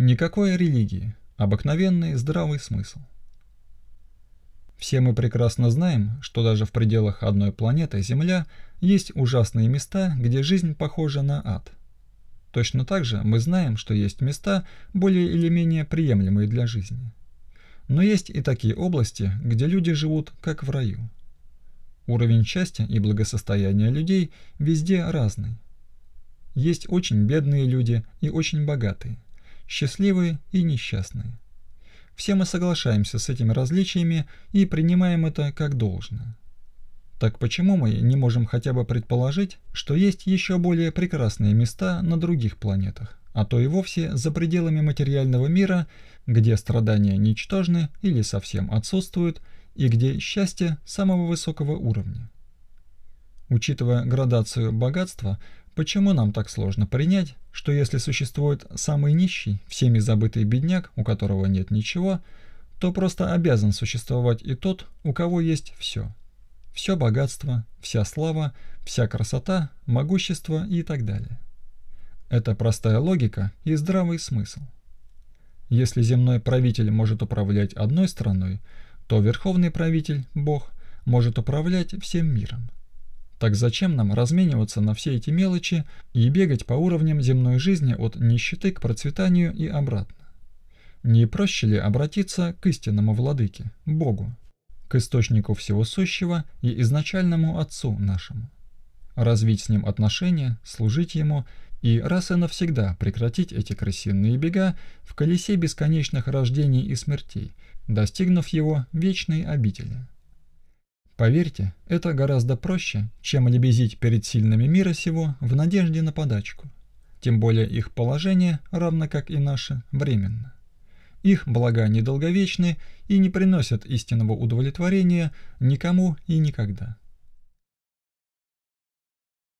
Никакой религии, обыкновенный здравый смысл. Все мы прекрасно знаем, что даже в пределах одной планеты Земля есть ужасные места, где жизнь похожа на ад. Точно так же мы знаем, что есть места, более или менее приемлемые для жизни. Но есть и такие области, где люди живут как в раю. Уровень счастья и благосостояния людей везде разный. Есть очень бедные люди и очень богатые счастливые и несчастные. Все мы соглашаемся с этими различиями и принимаем это как должное. Так почему мы не можем хотя бы предположить, что есть еще более прекрасные места на других планетах, а то и вовсе за пределами материального мира, где страдания ничтожны или совсем отсутствуют, и где счастье самого высокого уровня? Учитывая градацию богатства, почему нам так сложно принять, что если существует самый нищий, всеми забытый бедняк, у которого нет ничего, то просто обязан существовать и тот, у кого есть все. Все богатство, вся слава, вся красота, могущество и так далее. Это простая логика и здравый смысл. Если земной правитель может управлять одной страной, то верховный правитель, Бог, может управлять всем миром. Так зачем нам размениваться на все эти мелочи и бегать по уровням земной жизни от нищеты к процветанию и обратно? Не проще ли обратиться к истинному владыке, Богу, к источнику всего сущего и изначальному Отцу нашему? Развить с ним отношения, служить ему и раз и навсегда прекратить эти крысиные бега в колесе бесконечных рождений и смертей, достигнув его вечной обители. Поверьте, это гораздо проще, чем лебезить перед сильными мира сего в надежде на подачку. Тем более их положение, равно как и наше, временно. Их блага недолговечны и не приносят истинного удовлетворения никому и никогда.